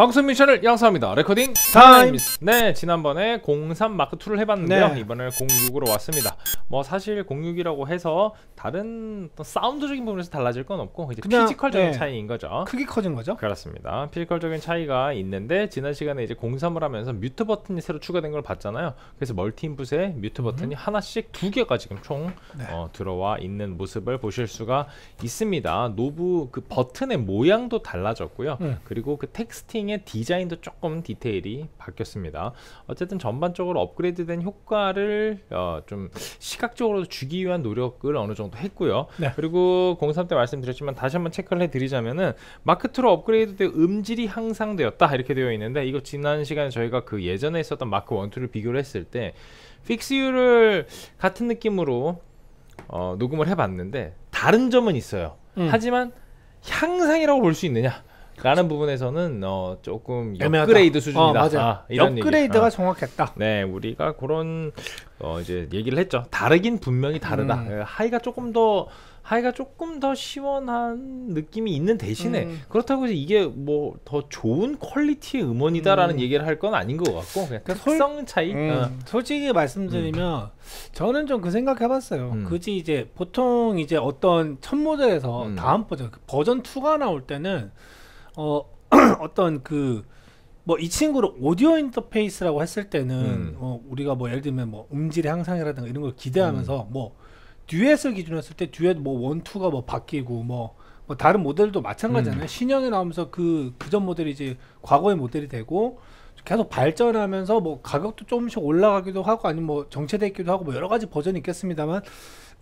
방송 미션을 양성합니다. 레코딩 타임! 네, 지난번에 03 마크2를 해봤는데요. 네. 이번에 06으로 왔습니다. 뭐 사실 06이라고 해서 다른 사운드적인 부분에서 달라질 건 없고 이제 그냥, 피지컬적인 네. 차이인 거죠. 크기 커진 거죠? 그렇습니다. 피지컬적인 차이가 있는데 지난 시간에 이제 03을 하면서 뮤트 버튼이 새로 추가된 걸 봤잖아요. 그래서 멀티 인풋에 뮤트 버튼이 음. 하나씩 두 개가 지금 총 네. 어, 들어와 있는 모습을 보실 수가 있습니다. 노브 그 버튼의 모양도 달라졌고요. 음. 그리고 그 텍스팅 튜닝의 디자인도 조금 디테일이 바뀌었습니다 어쨌든 전반적으로 업그레이드된 효과를 어, 좀 시각적으로 주기 위한 노력을 어느 정도 했고요 네. 그리고 03 때 말씀드렸지만 다시 한번 체크를 해드리자면은 마크2로 업그레이드된 음질이 향상되었다 이렇게 되어 있는데 이거 지난 시간에 저희가 그 예전에 있었던 마크1, 2를 비교를 했을 때 픽스유를 같은 느낌으로 어, 녹음을 해봤는데 다른 점은 있어요 음. 하지만 향상이라고 볼 수 있느냐 라는 부분에서는 어, 조금 애매하다. 업그레이드 수준이다. 어, 아, 이런 업그레이드가 얘기. 아. 정확했다. 네, 우리가 그런 어, 이제 얘기를 했죠. 다르긴 분명히 다르다. 음. 예, 하이가 조금 더 하이가 조금 더 시원한 느낌이 있는 대신에 음. 그렇다고 해서 이게 뭐 더 좋은 퀄리티의 음원이다라는 음. 얘기를 할 건 아닌 것 같고 그냥 그 특성 솔... 차이. 음, 어. 솔직히 말씀드리면 음. 저는 좀 그 생각해봤어요. 그지 음. 이제 보통 이제 어떤 첫 모델에서 다음 버전 그 버전 2가 나올 때는 어 어떤 그 뭐 이 친구를 오디오 인터페이스라고 했을 때는 음. 어, 우리가 뭐 예를 들면 뭐음질 향상이라든가 이런 걸 기대하면서 음. 뭐 듀엣을 기준으로 했을 때 듀엣 뭐 원투가 뭐 바뀌고 뭐, 뭐 다른 모델도 마찬가지잖아요. 음. 신형이 나오면서 그 그전 모델이 이제 과거의 모델이 되고 계속 발전하면서 뭐 가격도 조금씩 올라가기도 하고 아니면 뭐 정체돼 기도 하고 뭐 여러 가지 버전이 있겠습니다만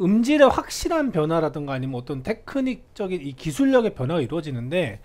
음질의 확실한 변화라든가 아니면 어떤 테크닉적인 이 기술력의 변화가 이루어지는데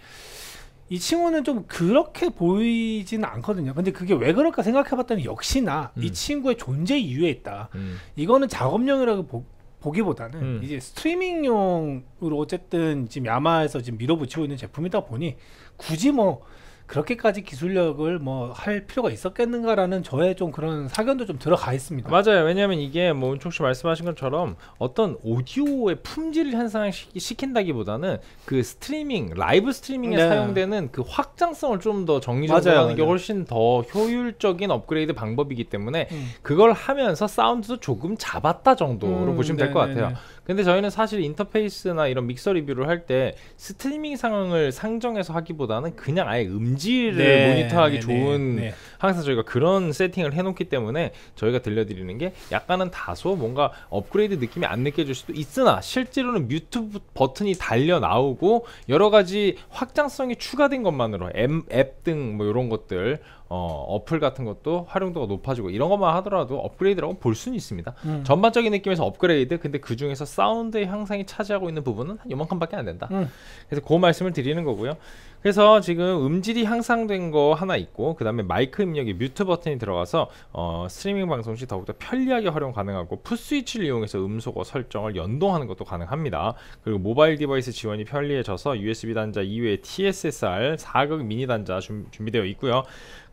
이 친구는 좀 그렇게 보이지는 않거든요. 근데 그게 왜 그럴까 생각해봤더니 역시나 음. 이 친구의 존재 이유에 있다. 음. 이거는 작업용이라고 보, 보기보다는 음. 이제 스트리밍용으로 어쨌든 지금 야마에서 지금 밀어붙이고 있는 제품이다 보니 굳이 뭐 그렇게까지 기술력을 뭐 할 필요가 있었겠는가라는 저의 좀 그런 사견도 좀 들어가 있습니다. 맞아요. 왜냐하면 이게 뭐 은총 씨 말씀하신 것처럼 어떤 오디오의 품질을 향상시킨다기보다는 그 스트리밍 라이브 스트리밍에 네. 사용되는 그 확장성을 좀 더 정리적으로 하는 게 훨씬 더 효율적인 업그레이드 방법이기 때문에 음. 그걸 하면서 사운드도 조금 잡았다 정도로 음, 보시면 될것 네, 같아요. 네, 네. 근데 저희는 사실 인터페이스나 이런 믹서 리뷰를 할 때 스트리밍 상황을 상정해서 하기보다는 그냥 아예 음질을 네, 모니터하기 네, 좋은 네, 항상 저희가 그런 세팅을 해놓기 때문에 저희가 들려드리는 게 약간은 다소 뭔가 업그레이드 느낌이 안 느껴질 수도 있으나 실제로는 뮤트 버튼이 달려 나오고 여러 가지 확장성이 추가된 것만으로 앱 등 뭐 이런 것들 어, 어플 같은 것도 활용도가 높아지고 이런 것만 하더라도 업그레이드라고 볼 수는 있습니다. 음. 전반적인 느낌에서 업그레이드 근데 그 중에서 사운드의 향상이 차지하고 있는 부분은 한 요만큼밖에 안 된다. 음. 그래서 그 말씀을 드리는 거고요. 그래서 지금 음질이 향상된 거 하나 있고 그 다음에 마이크 입력에 뮤트 버튼이 들어가서 어, 스트리밍 방송 시 더욱더 편리하게 활용 가능하고 풋스위치를 이용해서 음소거 설정을 연동하는 것도 가능합니다. 그리고 모바일 디바이스 지원이 편리해져서 USB 단자 이외에 TSSR 4극 미니 단자 준, 준비되어 있고요.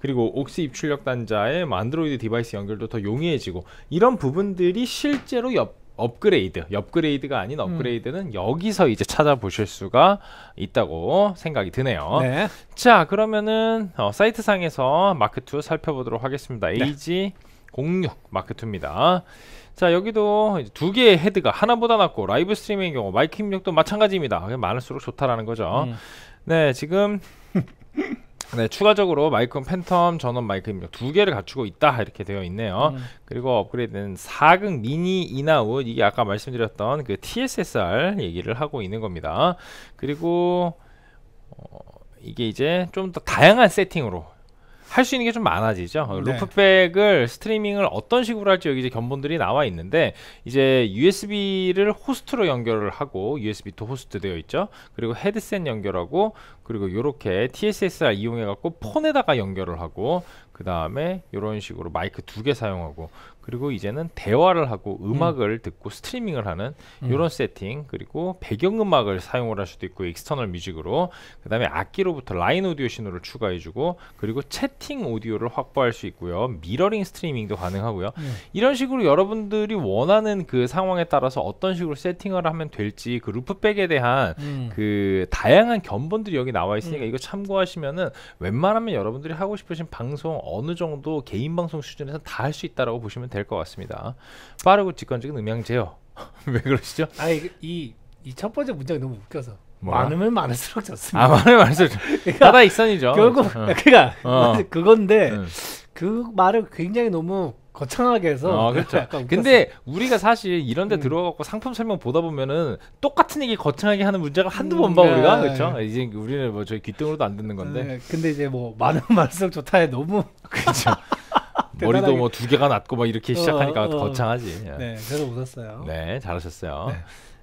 그리고 옥스 입출력 단자에 뭐 안드로이드 디바이스 연결도 더 용이해지고 이런 부분들이 실제로 옆 업그레이드, 업그레이드가 아닌 업그레이드는 음. 여기서 이제 찾아보실 수가 있다고 생각이 드네요. 네. 자, 그러면은 어, 사이트 상에서 마크 2 살펴보도록 하겠습니다. 네. 에이지 06 마크 2입니다. 자 여기도 두 개의 헤드가 하나보다 낫고 라이브 스트리밍의 경우 마이크 입력도 마찬가지입니다. 많을수록 좋다라는 거죠. 음. 네 지금 네, 추가적으로 마이크는 팬텀 전원 마이크입니다. 뭐 두 개를 갖추고 있다 이렇게 되어 있네요. 음. 그리고 업그레이드는 4극 미니 인아웃 이게 아까 말씀드렸던 그 TSSR 얘기를 하고 있는 겁니다. 그리고 어, 이게 이제 좀 더 다양한 세팅으로 할수 있는 게 좀 많아지죠. 네. 루프백을 스트리밍을 어떤 식으로 할지 여기 이제 견본들이 나와 있는데 이제 USB를 호스트로 연결을 하고 USB 도 호스트 되어 있죠. 그리고 헤드셋 연결하고 그리고 이렇게 TSSR 이용해 갖고 폰에다가 연결을 하고 그 다음에 이런 식으로 마이크 두 개 사용하고 그리고 이제는 대화를 하고 음악을 음. 듣고 스트리밍을 하는 이런 음. 세팅 그리고 배경음악을 사용을 할 수도 있고 익스터널 뮤직으로 그 다음에 악기로부터 라인 오디오 신호를 추가해주고 그리고 채팅 오디오를 확보할 수 있고요 미러링 스트리밍도 가능하고요 음. 이런 식으로 여러분들이 원하는 그 상황에 따라서 어떤 식으로 세팅을 하면 될지 그 루프백에 대한 음. 그 다양한 견본들이 여기 나와 있으니까 음. 이거 참고하시면은 웬만하면 여러분들이 하고 싶으신 방송 어느 정도 개인 방송 수준에서 다 할 수 있다라고 보시면 될 것 같습니다. 빠르고 직관적인 음향제어. 왜 그러시죠? 아이 이 첫 번째 문장이 너무 웃겨서 뭐야? 많으면 많을수록 좋습니다. 아 많으면 많을수록 그러니까 바다 익선이죠. 결국 어. 그러니까 어. 그건데 음. 그 말을 굉장히 너무 거창하게 해서 어, 그렇죠. 근데 우리가 사실 이런 데 음. 들어가고 상품 설명 보다 보면은 똑같은 얘기 거창하게 하는 문제가 한두 음, 번봐 네. 우리가 그렇죠 네. 이제 우리는 뭐 저희 귀등으로도 안 듣는 건데 네. 근데 이제 뭐 많은 말씀 좋다에 너무 그렇죠 머리도 뭐 두 개가 낮고 막 이렇게 어, 시작하니까 어, 어, 거창하지 네 예. 그래서 웃었어요 네 잘하셨어요 네.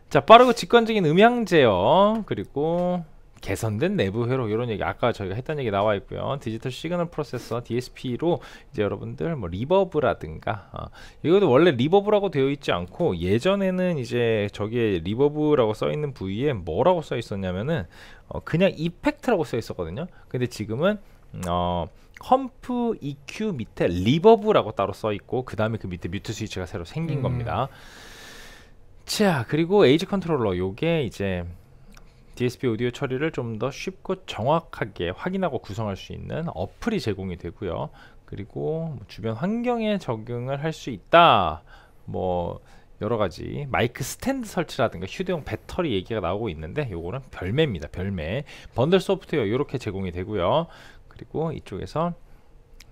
자 빠르고 직관적인 음향 제어 그리고 개선된 내부 회로 이런 얘기 아까 저희가 했던 얘기 나와 있고요 디지털 시그널 프로세서 DSP로 이제 여러분들 뭐 리버브라든가 어, 이것도 원래 리버브라고 되어 있지 않고 예전에는 이제 저기에 리버브라고 써 있는 부위에 뭐라고 써 있었냐면은 어, 그냥 이펙트라고 써 있었거든요 근데 지금은 음, 어 컴프 EQ 밑에 리버브라고 따로 써 있고 그 다음에 그 밑에 뮤트 스위치가 새로 생긴 음. 겁니다 자 그리고 에이지 컨트롤러 요게 이제 DSP 오디오 처리를 좀 더 쉽고 정확하게 확인하고 구성할 수 있는 어플이 제공이 되고요. 그리고 뭐 주변 환경에 적용을 할 수 있다. 뭐 여러 가지 마이크 스탠드 설치라든가 휴대용 배터리 얘기가 나오고 있는데 요거는 별매입니다. 별매. 번들 소프트웨어 이렇게 제공이 되고요. 그리고 이쪽에서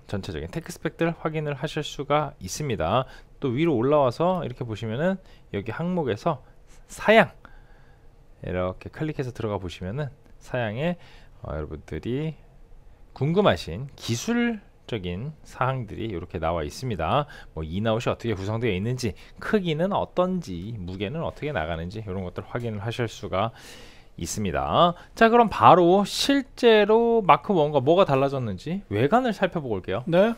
전체적인 테크 스펙들 확인을 하실 수가 있습니다. 또 위로 올라와서 이렇게 보시면은 여기 항목에서 사양 이렇게 클릭해서 들어가 보시면은 사양에 어, 여러분들이 궁금하신 기술적인 사항들이 이렇게 나와 있습니다. 뭐 인아웃이 어떻게 구성되어 있는지, 크기는 어떤지, 무게는 어떻게 나가는지 이런 것들 확인을 하실 수가 있습니다. 자, 그럼 바로 실제로 마크 1과 뭐가 달라졌는지 외관을 살펴보고 올게요. 네.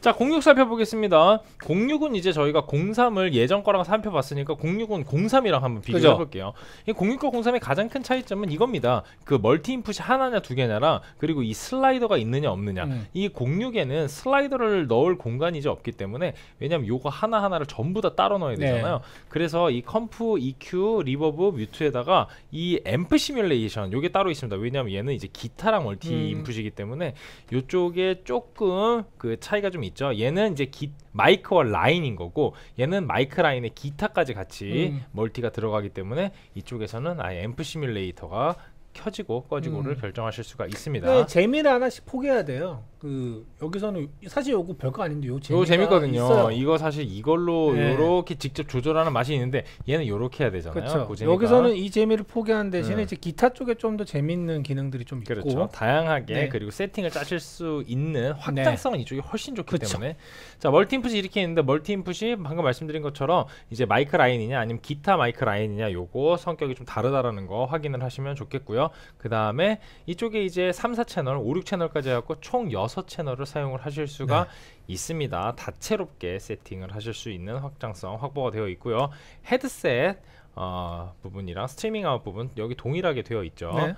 자06 살펴보겠습니다 06은 이제 저희가 03을 예전 거랑 살펴봤으니까 06은 03이랑 한번 비교해 볼게요 06과 03의 가장 큰 차이점은 이겁니다 그 멀티 인풋이 하나냐 두개냐라 그리고 이 슬라이더가 있느냐 없느냐 음. 이 06에는 슬라이더를 넣을 공간이 이제 없기 때문에 왜냐면 요거 하나하나를 전부 다 따로 넣어야 네. 되잖아요 네. 그래서 이 컴프, EQ, 리버브, 뮤트에다가 이 앰프 시뮬레이션 요게 따로 있습니다 왜냐면 얘는 이제 기타랑 멀티 음. 인풋이기 때문에 요쪽에 조금 그 차이가 좀 있죠. 얘는 이제 기, 마이크와 라인인 거고 얘는 마이크 라인에 기타까지 같이 음. 멀티가 들어가기 때문에 이쪽에서는 아예 앰프 시뮬레이터가 켜지고 꺼지고를 음. 결정하실 수가 있습니다. 네, 재미를 하나씩 포기해야 돼요. 그 여기서는 사실 요거 별거 아닌데 요 재미가 요 재밌거든요. 있어요. 이거 사실 이걸로 네. 요렇게 직접 조절하는 맛이 있는데 얘는 요렇게 해야 되잖아요. 그 여기서는 이 재미를 포기한 대신에 음. 이제 기타 쪽에 좀 더 재밌는 기능들이 좀 있고 그렇죠. 다양하게 네. 그리고 세팅을 짜실 수 있는 확장성은 네. 이쪽이 훨씬 좋기 그쵸. 때문에 자 멀티 인풋이 이렇게 있는데 멀티 인풋이 방금 말씀드린 것처럼 이제 마이크 라인이냐 아니면 기타 마이크 라인이냐 요거 성격이 좀 다르다라는 거 확인을 하시면 좋겠고요. 그 다음에 이쪽에 이제 3, 4채널, 5, 6채널까지 해갖고 총 6채널을 사용을 하실 수가 네. 있습니다. 다채롭게 세팅을 하실 수 있는 확장성 확보가 되어 있고요. 헤드셋 어, 부분이랑 스트리밍 아웃 부분 여기 동일하게 되어 있죠. 네.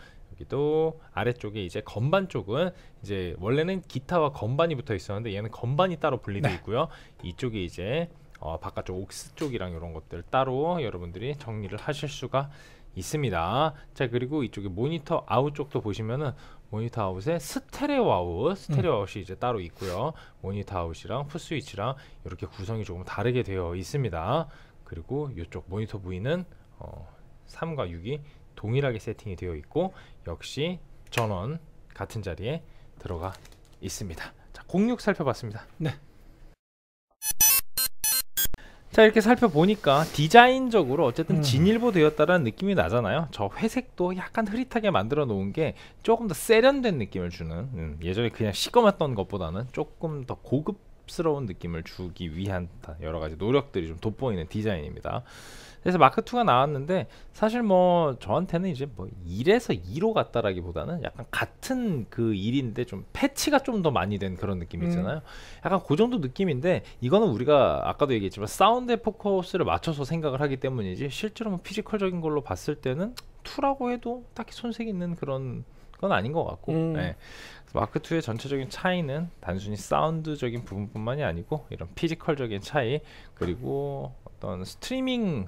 여 아래쪽에 이제 건반 쪽은 이제 원래는 기타와 건반이 붙어 있었는데 얘는 건반이 따로 분리되어 네. 있고요. 이쪽에 이제 어, 바깥쪽 옥스 쪽이랑 이런 것들 따로 여러분들이 정리를 하실 수가 있습니다. 자 그리고 이쪽에 모니터 아웃 쪽도 보시면은 모니터 아웃에 스테레오 아웃, 스테레오 아웃이 이제 따로 있고요. 모니터 아웃이랑 풀스위치랑 이렇게 구성이 조금 다르게 되어 있습니다. 그리고 이쪽 모니터 부위는 어, 3과 6이 동일하게 세팅이 되어 있고 역시 전원 같은 자리에 들어가 있습니다. 자, 0 6 살펴봤습니다. 네. 자 이렇게 살펴보니까 디자인적으로 어쨌든 음. 진일보 되었다라는 느낌이 나잖아요 저 회색도 약간 흐릿하게 만들어 놓은 게 조금 더 세련된 느낌을 주는 음, 예전에 그냥 시꺼멓던 것보다는 조금 더 고급 힙스러운 느낌을 주기 위한 여러 가지 노력들이 좀 돋보이는 디자인입니다. 그래서 마크 2가 나왔는데 사실 뭐 저한테는 이제 뭐 1에서 2로 갔다라기보다는 약간 같은 그 1인데 좀 패치가 좀 더 많이 된 그런 느낌 있잖아요. 음. 약간 그 정도 느낌인데 이거는 우리가 아까도 얘기했지만 사운드에 포커스를 맞춰서 생각을 하기 때문이지 실제로 뭐 피지컬적인 걸로 봤을 때는 2라고 해도 딱히 손색 있는 그런 그건 아닌 것 같고 음. 예. 마크 2의 전체적인 차이는 단순히 사운드적인 부분뿐만이 아니고 이런 피지컬적인 차이 그리고 어떤 스트리밍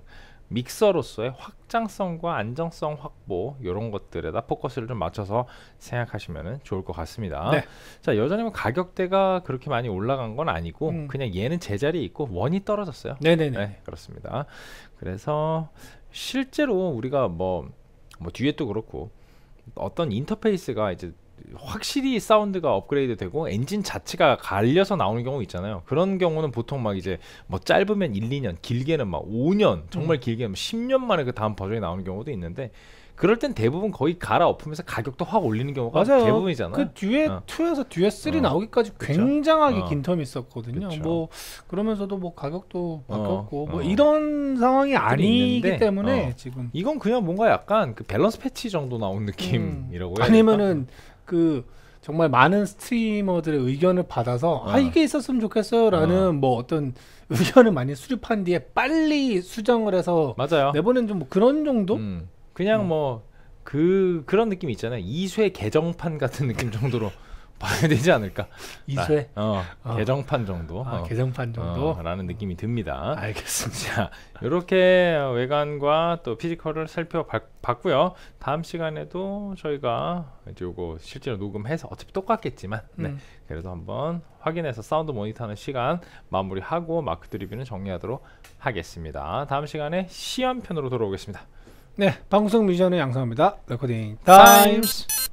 믹서로서의 확장성과 안정성 확보 이런 것들에다 포커스를 좀 맞춰서 생각하시면 좋을 것 같습니다. 네. 자 여전히 뭐 가격대가 그렇게 많이 올라간 건 아니고 음. 그냥 얘는 제자리에 있고 원이 떨어졌어요. 네네네 네, 그렇습니다. 그래서 실제로 우리가 뭐, 뭐 뒤에 또 그렇고 어떤 인터페이스가 이제 확실히 사운드가 업그레이드 되고 엔진 자체가 갈려서 나오는 경우 있잖아요. 그런 경우는 보통 막 이제 뭐 짧으면 1, 2년, 길게는 막 5년, 정말 음. 길게는 10년 만에 그 다음 버전이 나오는 경우도 있는데 그럴 땐 대부분 거의 갈아엎으면서 가격도 확 올리는 경우가 맞아요. 대부분이잖아요. 그 듀엣 어. 2에서 듀엣 3 어. 나오기까지 굉장하게 어. 긴 텀이 있었거든요. 그쵸. 뭐 그러면서도 뭐 가격도 어. 바뀌었고 뭐 어. 이런 상황이 아니기 있는데, 때문에 어. 지금 이건 그냥 뭔가 약간 그 밸런스 패치 정도 나온 느낌이라고 음. 해야 아니면은 그 정말 많은 스트리머들의 의견을 받아서 어. 아 이게 있었으면 좋겠어요라는 어. 뭐 어떤 의견을 많이 수립한 뒤에 빨리 수정을 해서 맞아요. 내보낸 좀뭐 그런 정도? 음. 그냥 네. 뭐그 그런 느낌 있잖아요. 이쇠 개정판 같은 느낌 정도로 봐야 되지 않을까? 이쇠? 아, 어, 어, 개정판 정도. 아, 어, 개정판 정도. 어, 라는 느낌이 듭니다. 알겠습니다. 자, 이렇게 외관과 또 피지컬을 살펴봤고요. 다음 시간에도 저희가 이제 요거 실제로 녹음해서 어차피 똑같겠지만, 네. 음. 네. 그래도 한번 확인해서 사운드 모니터하는 시간 마무리하고 마크 드리뷰는 정리하도록 하겠습니다. 다음 시간에 시연편으로 돌아오겠습니다. 네, 방송 미션의 양성합니다. 레코딩 타임스.